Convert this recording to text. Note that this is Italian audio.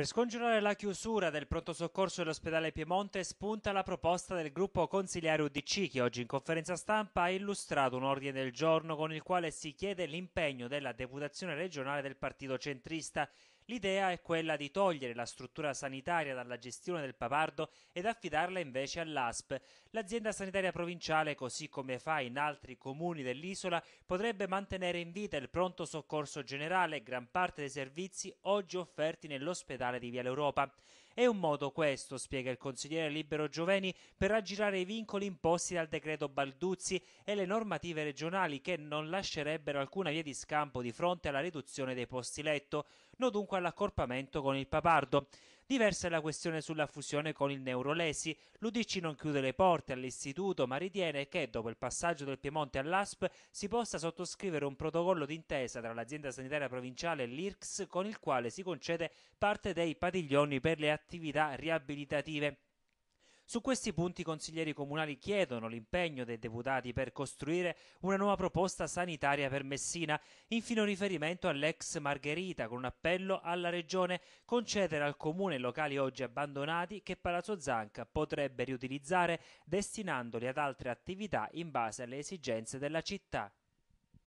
Per scongiurare la chiusura del pronto soccorso dell'ospedale Piemonte spunta la proposta del gruppo consigliare UDC che oggi in conferenza stampa ha illustrato un ordine del giorno con il quale si chiede l'impegno della deputazione regionale del partito centrista L'idea è quella di togliere la struttura sanitaria dalla gestione del Papardo ed affidarla invece all'ASP. L'azienda sanitaria provinciale, così come fa in altri comuni dell'isola, potrebbe mantenere in vita il pronto soccorso generale e gran parte dei servizi oggi offerti nell'ospedale di Viale Europa. È un modo questo, spiega il consigliere libero Gioveni, per aggirare i vincoli imposti dal decreto Balduzzi e le normative regionali che non lascerebbero alcuna via di scampo di fronte alla riduzione dei posti letto, non dunque all'accorpamento con il Papardo. Diversa è la questione sulla fusione con il Neurolesi. L'Udc non chiude le porte all'istituto, ma ritiene che dopo il passaggio del Piemonte all'ASP si possa sottoscrivere un protocollo d'intesa tra l'azienda sanitaria provinciale e l'IRCS con il quale si concede parte dei padiglioni per le attività riabilitative. Su questi punti i consiglieri comunali chiedono l'impegno dei deputati per costruire una nuova proposta sanitaria per Messina, infine un riferimento all'ex Margherita con un appello alla Regione concedere al Comune locali oggi abbandonati che Palazzo Zanca potrebbe riutilizzare destinandoli ad altre attività in base alle esigenze della città.